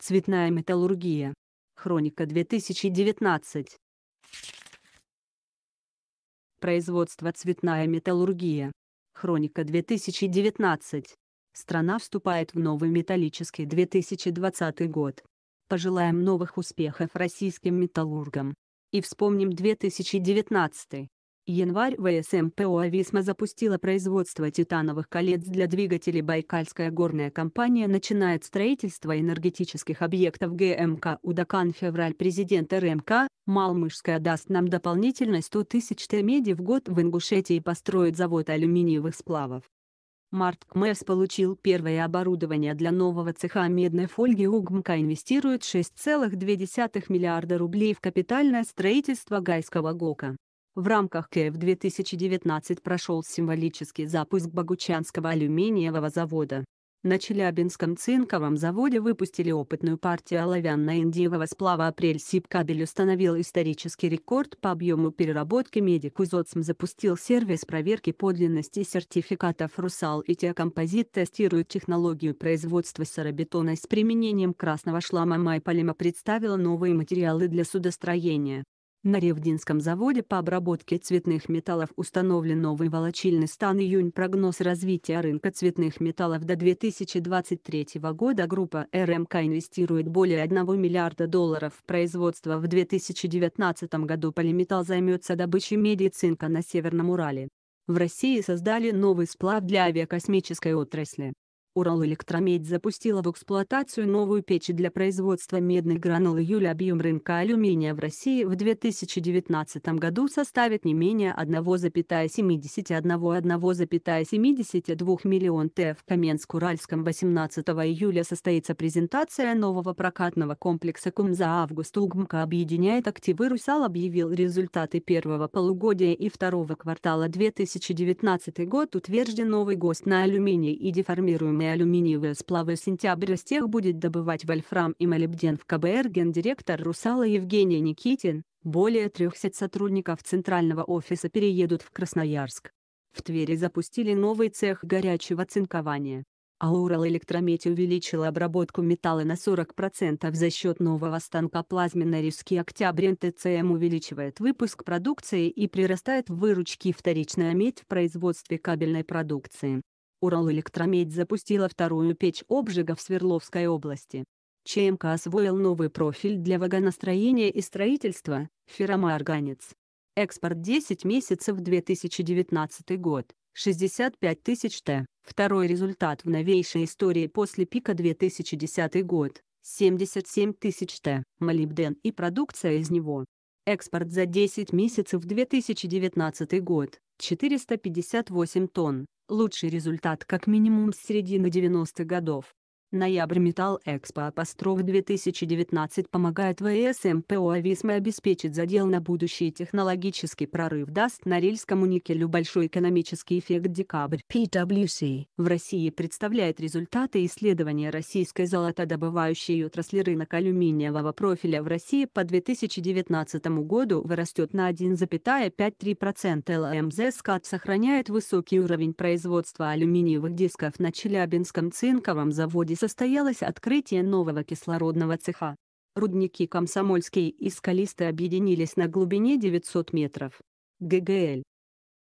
Цветная металлургия. Хроника 2019. Производство «Цветная металлургия». Хроника 2019. Страна вступает в новый металлический 2020 год. Пожелаем новых успехов российским металлургам. И вспомним 2019 январь ВСМПО «Ависма» запустила производство титановых колец для двигателей Байкальская горная компания начинает строительство энергетических объектов ГМК «Удакан» февраль президент РМК «Малмышская» даст нам дополнительно 100 тысяч меди в год в Ингушетии и построит завод алюминиевых сплавов. Март КМЭС получил первое оборудование для нового цеха медной фольги УГМК инвестирует 6,2 миллиарда рублей в капитальное строительство Гайского ГОКа. В рамках КФ-2019 прошел символический запуск Богучанского алюминиевого завода. На Челябинском цинковом заводе выпустили опытную партию оловянно-индиевого сплава «Апрель Сибкабель» установил исторический рекорд по объему переработки меди. УЗОЦМ запустил сервис проверки подлинности сертификатов «Русал» и «Теокомпозит» тестирует технологию производства сарабетона с применением красного шлама «Майполима» представила новые материалы для судостроения. На Ревдинском заводе по обработке цветных металлов установлен новый волочильный стан июнь. Прогноз развития рынка цветных металлов до 2023 года группа РМК инвестирует более 1 миллиарда долларов в производство. В 2019 году полиметалл займется добычей меди и цинка на Северном Урале. В России создали новый сплав для авиакосмической отрасли. Уралэлектромедь запустила в эксплуатацию новую печь для производства медных гранул июля. Объем рынка алюминия в России в 2019 году составит не менее 1,71-1,72 миллион т. В Каменск-Уральском 18 июля состоится презентация нового прокатного комплекса КУМ за август. Угмка объединяет активы «Русал» объявил результаты первого полугодия и второго квартала 2019 год утвержден новый ГОСТ на алюминий и деформируемые и алюминиевые сплавы сентября с тех будет добывать вольфрам и молибден в КБР гендиректор «Русала» Евгений Никитин, более 300 сотрудников центрального офиса переедут в Красноярск. В Твери запустили новый цех горячего цинкования. А Урал Электрометь увеличила обработку металла на 40% за счет нового станка плазменной риски «Октябрь НТЦМ» эм увеличивает выпуск продукции и прирастает в выручки вторичная медь в производстве кабельной продукции. Уралэлектромедь запустила вторую печь обжига в Свердловской области. ЧМК освоил новый профиль для вагоностроения и строительства – ферромоорганец. Экспорт 10 месяцев 2019 год – 65 тысяч Т. Второй результат в новейшей истории после пика 2010 год – 77 тысяч Т. Молибден и продукция из него. Экспорт за 10 месяцев 2019 год – 458 тонн, лучший результат как минимум с середины 90-х годов. Ноябрь Металл Экспо Апостроф 2019 помогает ВСМПО «Ависме» обеспечить задел на будущий технологический прорыв даст Норильскому никелю большой экономический эффект декабрь. PwC в России представляет результаты исследования российской золотодобывающей отрасли рынок алюминиевого профиля в России по 2019 году вырастет на 1,53%. ЛМЗ «Скат» сохраняет высокий уровень производства алюминиевых дисков на Челябинском цинковом заводе состоялось открытие нового кислородного цеха. Рудники Комсомольский и Скалисты объединились на глубине 900 метров. ГГЛ